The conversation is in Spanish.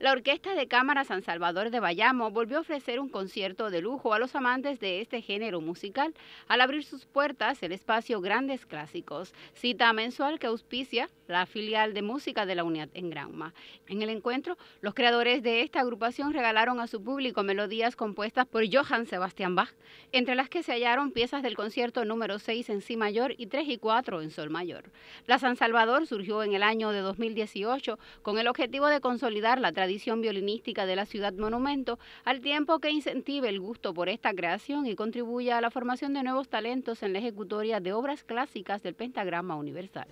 La Orquesta de Cámara San Salvador de Bayamo volvió a ofrecer un concierto de lujo a los amantes de este género musical al abrir sus puertas el espacio Grandes Clásicos, cita mensual que auspicia la filial de música de la unidad en Granma. En el encuentro, los creadores de esta agrupación regalaron a su público melodías compuestas por Johann Sebastian Bach, entre las que se hallaron piezas del concierto número 6 en Si mayor y 3 y 4 en Sol mayor. La San Salvador surgió en el año de 2018 con el objetivo de consolidar la tradición tradición violinística de la ciudad monumento, al tiempo que incentive el gusto por esta creación y contribuya a la formación de nuevos talentos en la ejecutoria de obras clásicas del pentagrama universal.